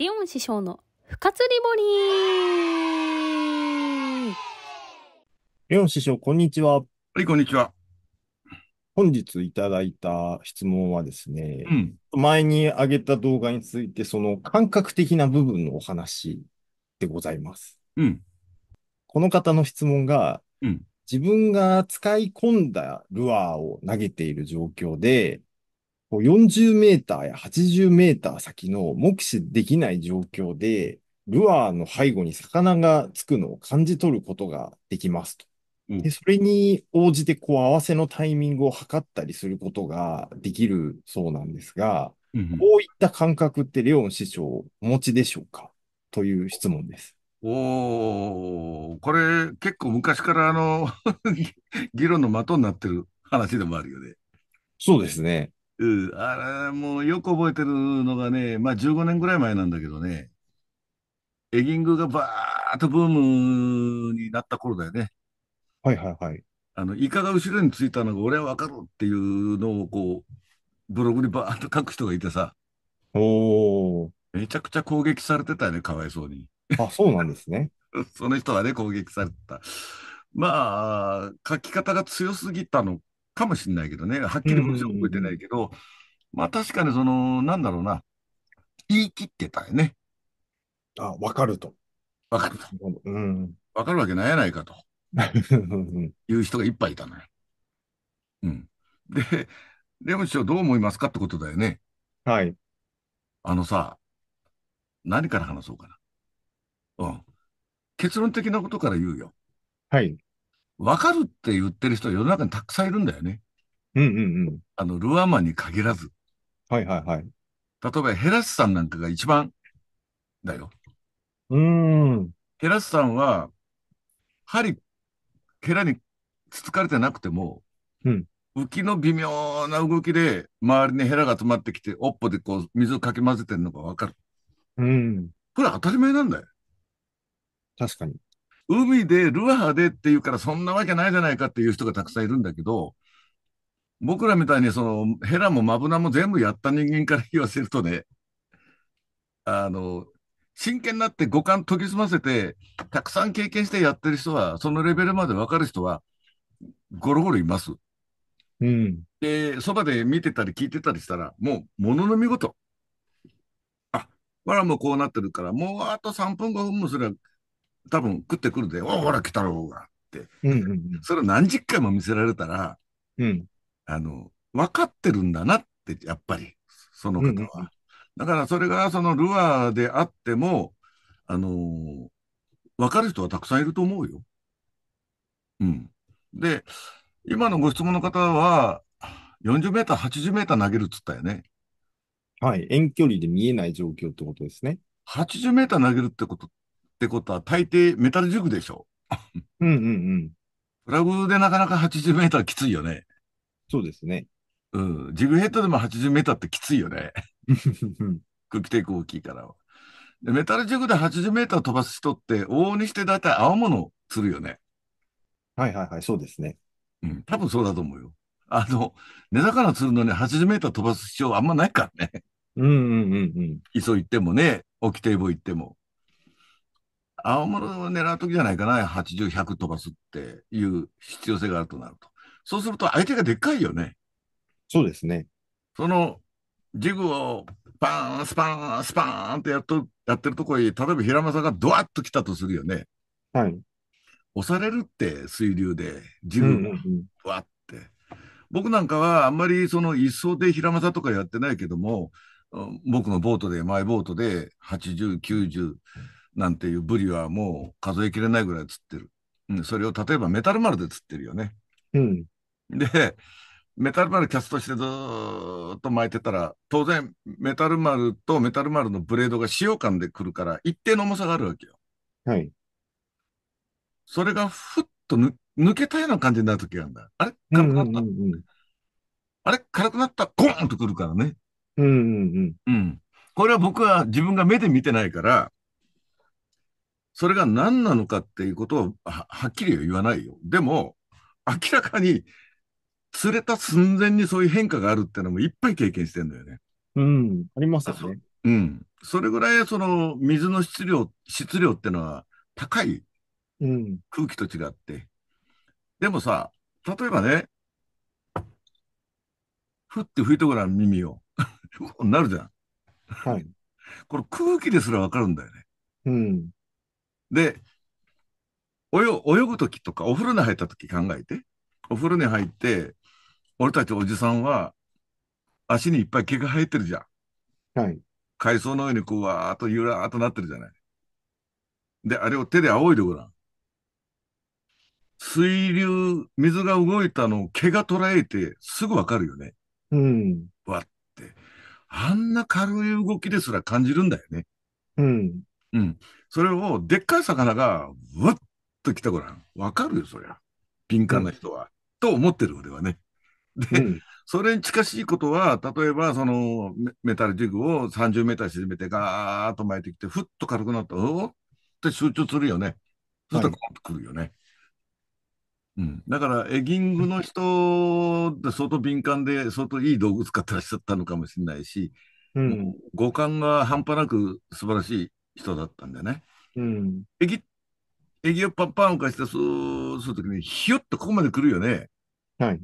リオン師匠の不活リボリーリオン師匠、こんにちは。はい、こんにちは。本日いただいた質問はですね、うん、前に上げた動画について、その感覚的な部分のお話でございます。うん、この方の質問が、うん、自分が使い込んだルアーを投げている状況で、40メーターや80メーター先の目視できない状況で、ルアーの背後に魚がつくのを感じ取ることができますと。でそれに応じてこう合わせのタイミングを測ったりすることができるそうなんですが、うん、こういった感覚ってレオン師匠お持ちでしょうかという質問です。おー、これ結構昔からあの 議論の的になってる話でもあるよね。そうですね。うあれ、もうよく覚えてるのがね、まあ15年ぐらい前なんだけどね、エギングがバーッとブームになった頃だよね。はいはいはい。あの、イカが後ろについたのが俺はわかるっていうのをこう、ブログにバーッと書く人がいてさ、おお。めちゃくちゃ攻撃されてたよね、かわいそうに。あ、そうなんですね。その人はね、攻撃されてた。まあ、書き方が強すぎたのかもしれないけどね、はっきり文章覚えてないけど、まあ確かにその、なんだろうな、言い切ってたよね。あ、わかると。わかると。うん。わかるわけないやないかと。いう人がいっぱいいたのよ。うん。で、レム師匠どう思いますかってことだよね。はい。あのさ、何から話そうかな。うん。結論的なことから言うよ。はい。わかるって言ってる人は世の中にたくさんいるんだよね。うんうんうん。あの、ルアーマンに限らず。はいはいはい。例えばヘラスさんなんかが一番だよ。うん。ヘラスさんは、針、ヘラにつつかれてなくても、うん、浮きの微妙な動きで、周りにヘラが止まってきて、おっぽでこう、水をかき混ぜてるのがわかる。うん。これ当たり前なんだよ。確かに。海でルアーでっていうからそんなわけないじゃないかっていう人がたくさんいるんだけど、僕らみたいにそのヘラもマブナも全部やった人間から言わせるとね、あの、真剣になって五感研ぎ澄ませて、たくさん経験してやってる人は、そのレベルまでわかる人は、ゴロゴロいます。うん。で、そばで見てたり聞いてたりしたら、もう、ものの見事。あ、わらもこうなってるから、もうあと3分5分もすれば多分食ってくるで、おほら、来たろうがって、うんうんうん、それを何十回も見せられたら、うん、あの、分かってるんだなって、やっぱり、その方は。うんうん、だから、それがそのルアーであっても、あのー、分かる人はたくさんいると思うよ。うん。で、今のご質問の方は、40メーター、80メーター投げるっつったよね。はい。遠距離で見えない状況ってことですね。80メーター投げるってことっってことは大抵メタル塾でしょ。うんうんうん。プラグでなかなか80メーターきついよね。そうですね。うん。ジグヘッドでも80メーターってきついよね。空気抵抗大きいから。でメタルジグで80メーター飛ばす人って、往々にして大体青物釣るよね。はいはいはい、そうですね。うん、多分そうだと思うよ。あの、根魚釣るのに80メーター飛ばす必要あんまないからね。うんうんうんうん。磯行ってもね、沖堤防行っても。青物を狙う時じゃないかな、80、100飛ばすっていう必要性があるとなると。そうすると相手がでっかいよね。そうですね。そのジグをパーン、スパーン、スパーンってやっとやってるとこへ、例えば平間さんがドワッと来たとするよね。はい。押されるって水流で、ジグ、うんうわって。僕なんかはあんまりその一層で平間さんとかやってないけども、僕のボートで、マイボートで80、90、なんていうブリはもう数えきれないぐらい釣ってる。うん、それを例えばメタル丸で釣ってるよね。うん、で、メタル丸キャストしてずっと巻いてたら、当然メタル丸とメタル丸のブレードが使用感で来るから、一定の重さがあるわけよ。はい。それがふっと抜けたような感じになるときがあるんだ。あれ軽くなった、うんうんうん、あれ軽くなったゴーンとくるからね。うんうんうん。うん。これは僕は自分が目で見てないから、それが何なのかっていうことははっきり言わないよ。でも、明らかに釣れた寸前にそういう変化があるっていうのもいっぱい経験してんだよね。うん、ありますよね。うん。それぐらいその水の質量、質量っていうのは高い。うん。空気と違って。でもさ、例えばね、ふって吹いてごらん、耳を。なるじゃん。はい。これ空気ですらわかるんだよね。うん。で、泳ぐときとか、お風呂に入ったとき考えて、お風呂に入って、俺たちおじさんは、足にいっぱい毛が生えてるじゃん。はい。海藻のようにこう、わーっとゆらーっとなってるじゃない。で、あれを手で仰いでごらん。水流、水が動いたのを毛が捉えて、すぐわかるよね。うん。わって。あんな軽い動きですら感じるんだよね。うん。うん。それを、でっかい魚が、わっと来たごらん。わかるよ、そりゃ。敏感な人は。うん、と思ってる、俺はね。で、うん、それに近しいことは、例えば、そのメタルジグを30メーター沈めて、ガーッと巻いてきて、ふっと軽くなった、おおって集中するよね。そしたら、くるよね。はいうん、だから、エギングの人で相当敏感で、相当いい道具使ってらっしゃったのかもしれないし、うん、五感が半端なく素晴らしい人だったんだよね。うん。駅、駅をパンパンを貸して、そうするときに、ひよっとここまで来るよね。はい。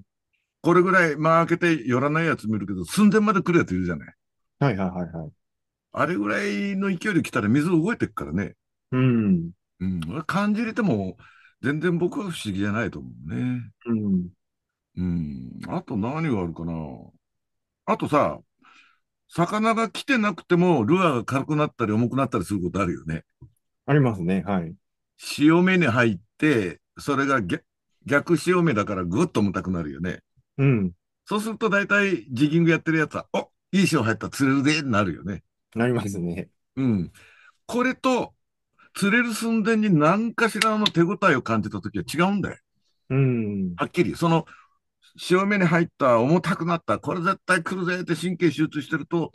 これぐらい間開けて寄らないやつ見るけど、寸前まで来るやついるじゃない。はいはいはいはい。あれぐらいの勢いで来たら水動いてくからね。うん。うん。感じれても、全然僕は不思議じゃないと思うね。うん。うん。あと何があるかな。あとさ、魚が来てなくても、ルアーが軽くなったり重くなったりすることあるよね。ありますね、はい。潮目に入って、それが逆潮目だからぐっと重たくなるよね。うん。そうすると大体ジギングやってるやつは、おいい潮入った釣れるでなるよね。なりますね。うん。これと、釣れる寸前に何かしらの手応えを感じたときは違うんだよ。うん。はっきり。その、潮目に入った重たくなったこれ絶対来るぜって神経集中してると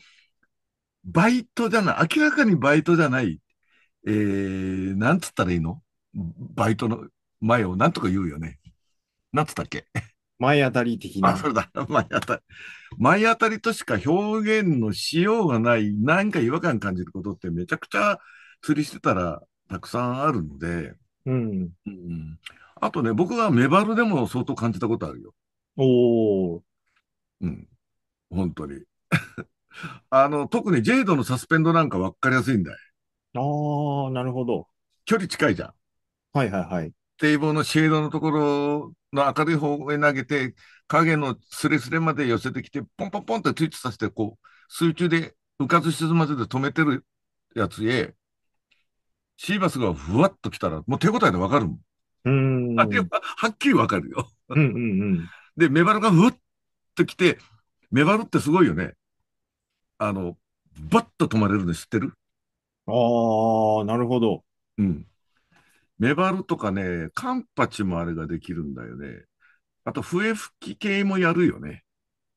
バイトじゃない明らかにバイトじゃない、えー、なんつったらいいのバイトの前をなんとか言うよね。なんつったっけ前当たり的な。あ、それだ。前当たり。前当たりとしか表現のしようがない、何か違和感感じることってめちゃくちゃ釣りしてたらたくさんあるので。うん。うん、あとね、僕はメバルでも相当感じたことあるよ。おお。うん。本当に。あの、特にジェイドのサスペンドなんか分かりやすいんだよ。ああ、なるほど。距離近いじゃん。はいはいはい。堤防のシェードのところの明るい方へ投げて、影のすれすれまで寄せてきて、ポンポンポンってツイッチさせて、こう、水中で浮かず沈ませて止めてるやつへ、シーバスがふわっと来たら、もう手応えでわかるもん。うん。あれは、はっきりわかるよ。うんうんうん。で、メバルがふっと来て、メバルってすごいよね。あの、バッと止まれるの知ってるああ、なるほど。うん。メバルとかね、カンパチもあれができるんだよね。あと、笛吹き系もやるよね。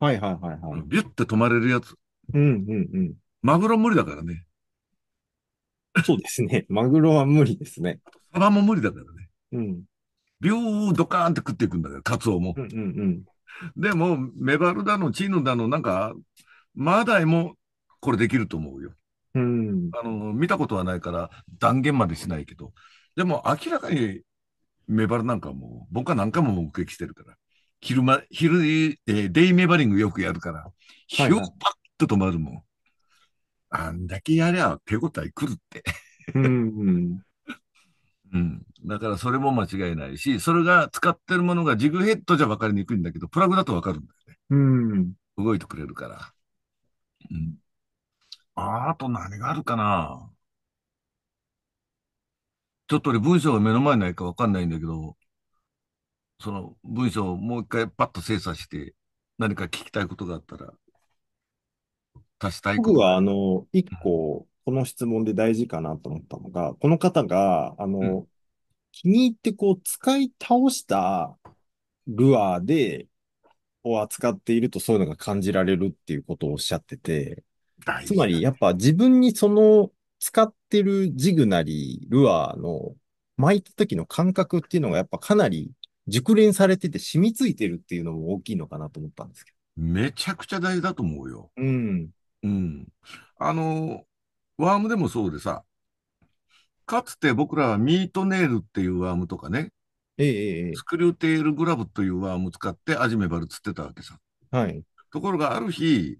はいはいはいはい。ビュッて止まれるやつ。うんうんうん。マグロ無理だからね。そうですね。マグロは無理ですね。サバも無理だからね。うん。秒をドカーンって食っていくんだよ、カツオも。うんうんうん、でも、メバルだの、チーノだの、なんか、マだダイもこれできると思うよ。うん、あの見たことはないから断言までしないけど、でも明らかにメバルなんかも、僕は何回も目撃してるから、昼間、昼、えー、デイメバリングよくやるから、日をパッと止まるもん。はいはい、あんだけやりゃ手応え来るってうん、うん。うん。だからそれも間違いないし、それが使ってるものがジグヘッドじゃ分かりにくいんだけど、プラグだと分かるんだよね。うん。動いてくれるから。うん。ああと何があるかなちょっと俺文章が目の前にないか分かんないんだけど、その文章をもう一回パッと精査して、何か聞きたいことがあったら、足したい僕はあの、一個、この質問で大事かなと思ったのが、この方が、あの、うん、気に入ってこう、使い倒したルアーで、を扱っているとそういうのが感じられるっていうことをおっしゃってて、ね、つまりやっぱ自分にその使ってるジグなりルアーの巻いた時の感覚っていうのがやっぱかなり熟練されてて染みついてるっていうのも大きいのかなと思ったんですけど。めちゃくちゃ大事だと思うよ。うん。うん。あの、ワームでもそうでさ、かつて僕らはミートネイルっていうワームとかね、ええスクリューテールグラブというワームを使ってアジメバル釣ってたわけさ。はい。ところがある日、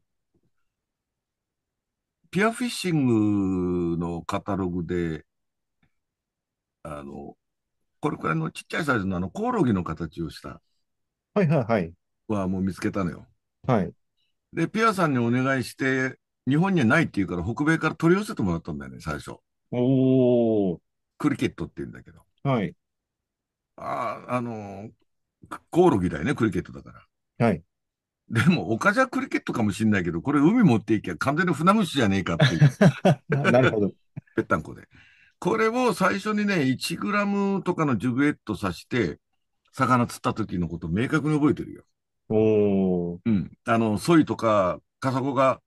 ピアフィッシングのカタログで、あの、これくらいのちっちゃいサイズのあのコオロギの形をしたはいはいはい。ワームを見つけたのよ。はい。で、ピアさんにお願いして日本にはないっていうから北米から取り寄せてもらったんだよね、最初。おお。クリケットって言うんだけど。はい。ああ、あのー、コオロギだよね、クリケットだから。はい。でも、おかじゃクリケットかもしれないけど、これ海持っていきゃ完全に船虫じゃねえかっていう。なるほど。ぺったんこで。これを最初にね、1グラムとかのジュグエットさして、魚釣った時のことを明確に覚えてるよ。おお。うん。あの、ソイとか、カサゴが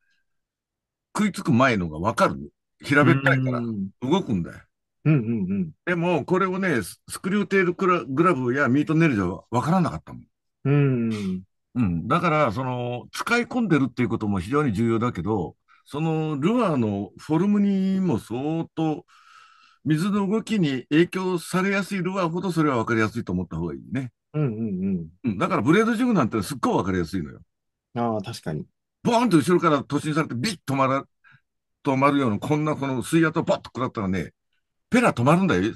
食いつく前のがわかる平べったいから、動くんだよ。うんうんうん、でも、これをね、スクリューテールグラブやミートネルじゃわからなかったもん。うん、うん。だから、その、使い込んでるっていうことも非常に重要だけど、そのルアーのフォルムにも相当、水の動きに影響されやすいルアーほどそれは分かりやすいと思った方がいいね。うんうんうん。だからブレードジグなんてすっごい分かりやすいのよ。ああ、確かに。ボーンと後ろから突進されて、ビッと止まら、止まるような、こんなこの水圧をバッと食らったらね、ペラ止まるんだよ。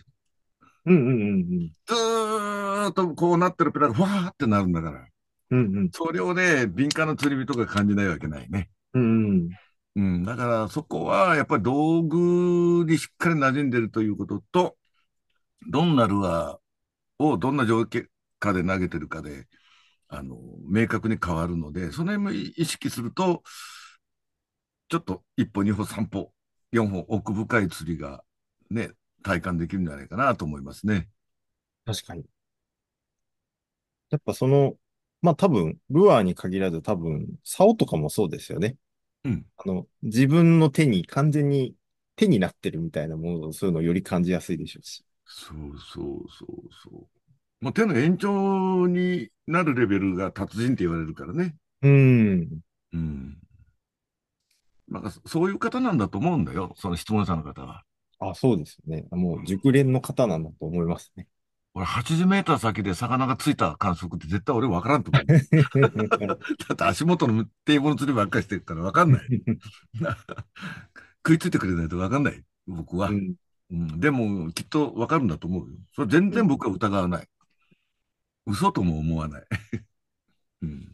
うんうんうんうん。ずーっとこうなってるペラがふわーってなるんだから。うんうん。それをね、敏感な釣り人が感じないわけないね。うん、うん。だからそこはやっぱり道具にしっかり馴染んでるということと、どんなルアーをどんな条件かで投げてるかで、あの、明確に変わるので、その辺も意識すると、ちょっと一歩、二歩、三歩、四歩、奥深い釣りがね、体感できるんじゃないかなと思いますね。確かに。やっぱその、まあ多分、ルアーに限らず多分、竿とかもそうですよね。うん。あの、自分の手に完全に手になってるみたいなものを、そういうのをより感じやすいでしょうし。そうそうそうそう。もう手の延長になるレベルが達人って言われるからね。うん。うん。なんかそういう方なんだと思うんだよ、その質問者の方は。あ、そうですね。もう熟練の方なんだと思いますね。俺、80メーター先で魚がついた観測って絶対俺分からんと思う。だって足元の堤防の釣りばっかりしてるから分かんない。食いついてくれないと分かんない、僕は。うん、うん、でも、きっと分かるんだと思うよ。それ全然僕は疑わない。嘘とも思わない。うん、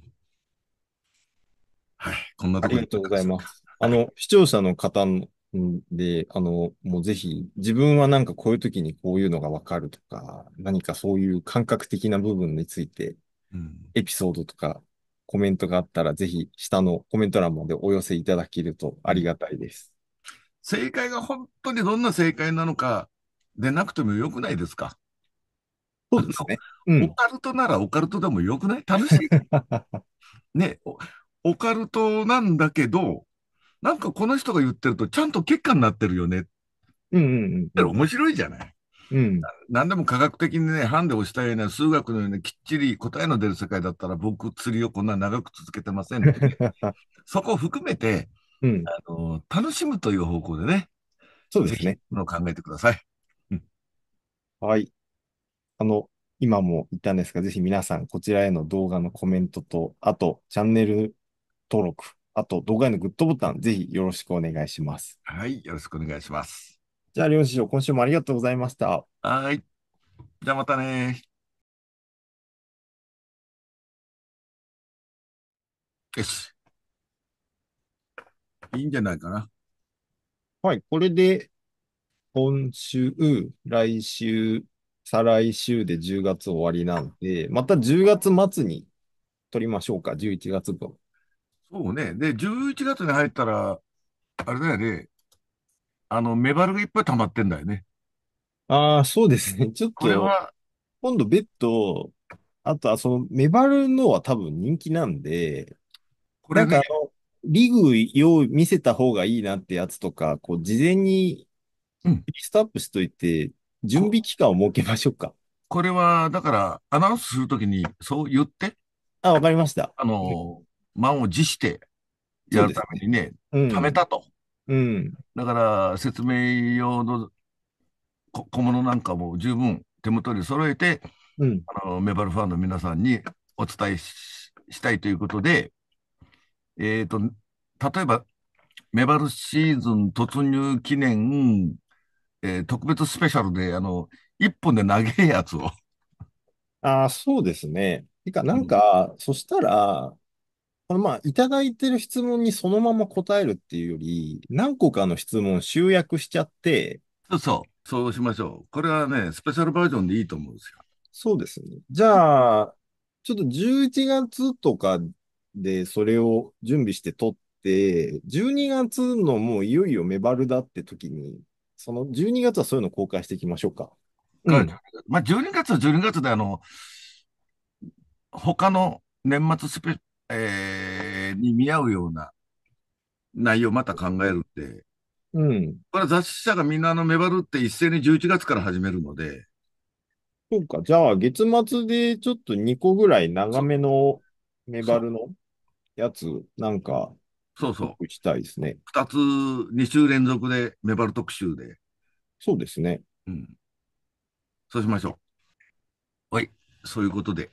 はい、こんなところありがとうございます。あの、視聴者の方で、あの、もうぜひ、自分はなんかこういう時にこういうのがわかるとか、何かそういう感覚的な部分について、うん、エピソードとかコメントがあったら、ぜひ下のコメント欄までお寄せいただけるとありがたいです。正解が本当にどんな正解なのかでなくてもよくないですかそうですね。うん、オカルトならオカルトでもよくない楽しい。ねオ、オカルトなんだけど、なんかこの人が言ってるとちゃんと結果になってるよね。うんうんうん。面白いじゃない。うん、何でも科学的にね、ハンデをしたような数学のようにきっちり答えの出る世界だったら、僕、釣りをこんな長く続けてませんので、そこを含めて、うん、あの楽しむという方向でね、そうですね。考えてください。はい。あの、今も言ったんですが、ぜひ皆さん、こちらへの動画のコメントと、あと、チャンネル登録、あと、動画へのグッドボタン、ぜひよろしくお願いします。はい、よろしくお願いします。じゃあ、両師匠、今週もありがとうございました。はい。じゃあ、またね。よし。いいんじゃないかな。はい、これで、今週、来週、再来週で10月終わりなんで、また10月末に取りましょうか、11月分。そうね。で、11月に入ったら、あれだよね。あの、メバルがいっぱい溜まってんだよね。ああ、そうですね。ちょっこれと、は、今度ベッド、あとはそのメバルのは多分人気なんで、こなれんかあの、リグ用見せた方がいいなってやつとか、こう、事前にリストアップしといて、準備期間を設けましょうか。これは、だから、アナウンスするときに、そう言って。あ、わかりました。あの、満を持してやるためにね、ねうん、貯めたと。うん。だから、説明用の小物なんかも十分手元に揃えて、うん、あのメバルファンの皆さんにお伝えしたいということで、えっ、ー、と、例えば、メバルシーズン突入記念えー、特別スペシャルで、あの、一本で長いやつを。ああ、そうですね。てか、なんか、うん、そしたら、このまあ、いただいてる質問にそのまま答えるっていうより、何個かの質問集約しちゃって、そうそう、そうしましょう。これはね、スペシャルバージョンでいいと思うんですよ。そうですね。じゃあ、ちょっと11月とかでそれを準備して撮って、12月のもういよいよメバルだって時に、その12月はそういうの公開していきましょうか。うん、まあ、12月は12月で、あの、他の年末スペ、えー、に見合うような内容また考えるって、うん。これ雑誌社がみんなあの、メバルって一斉に11月から始めるので。そうか、じゃあ月末でちょっと2個ぐらい長めのメバルのやつ、なんかそうそう。したいですね。2つ、2週連続でメバル特集で。そうですね。うん。そうしましょう。はい。そういうことで。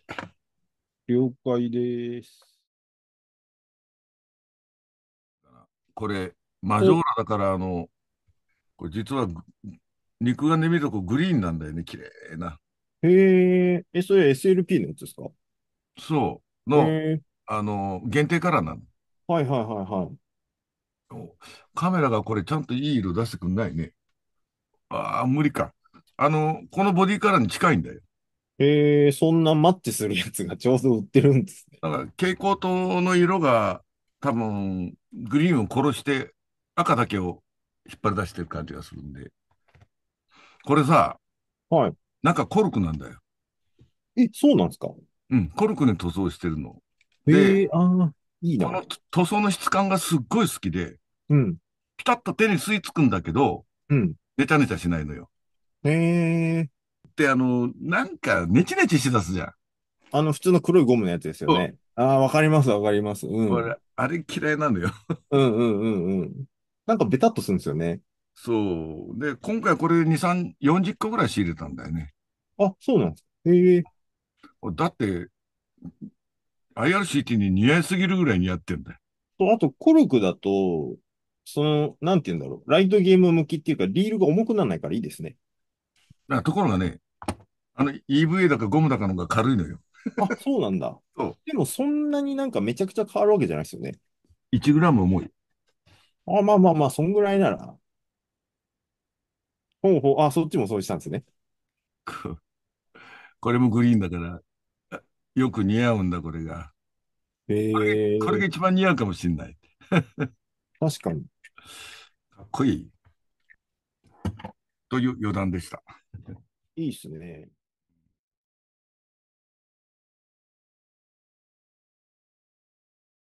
了解です。これ、マジョーラだから、あの、これ実は肉眼で見るとこグリーンなんだよね、綺麗な。へえ、え、それ SLP のやつですかそう。の、あの、限定カラーなの。はいはいはいはい。カメラがこれちゃんといい色出してくんないね。ああ、無理か。あの、このボディカラーに近いんだよ。えー、そんなマッチするやつがちょうど売ってるんですね。だから蛍光灯の色が多分グリーンを殺して赤だけを引っ張り出してる感じがするんで。これさ、はい。なんかコルクなんだよ。え、そうなんですかうん、コルクに塗装してるの。えー、ああ、いいな。この塗装の質感がすっごい好きで、うん。ピタッと手に吸い付くんだけど、うん。ネタネタしないのよ。へえ。で、あの、なんか、ネチネチしだすじゃん。あの、普通の黒いゴムのやつですよね。ああ、わかります、わかります。うん。れあれ嫌いなのよ。うんうんうんうん。なんかベタっとするんですよね。そう。で、今回これ2、3、40個ぐらい仕入れたんだよね。あ、そうなんですか。へえ。だって、IRCT に似合いすぎるぐらい似合ってんだよ。と、あと、コルクだと、その、なんて言うんだろう。ライトゲーム向きっていうか、リールが重くならないからいいですね。あところがね、あの EVA だかゴムだかのが軽いのよ。あ、そうなんだ。そでも、そんなになんかめちゃくちゃ変わるわけじゃないですよね。1グラム重い。あ、まあまあまあ、そんぐらいなら。ほうほう、あ、そっちもそうしたんですね。これもグリーンだから、よく似合うんだ、これが。ええこれこれが一番似合うかもしれない。確かに。かっこいい。という余談でした。いいっすね。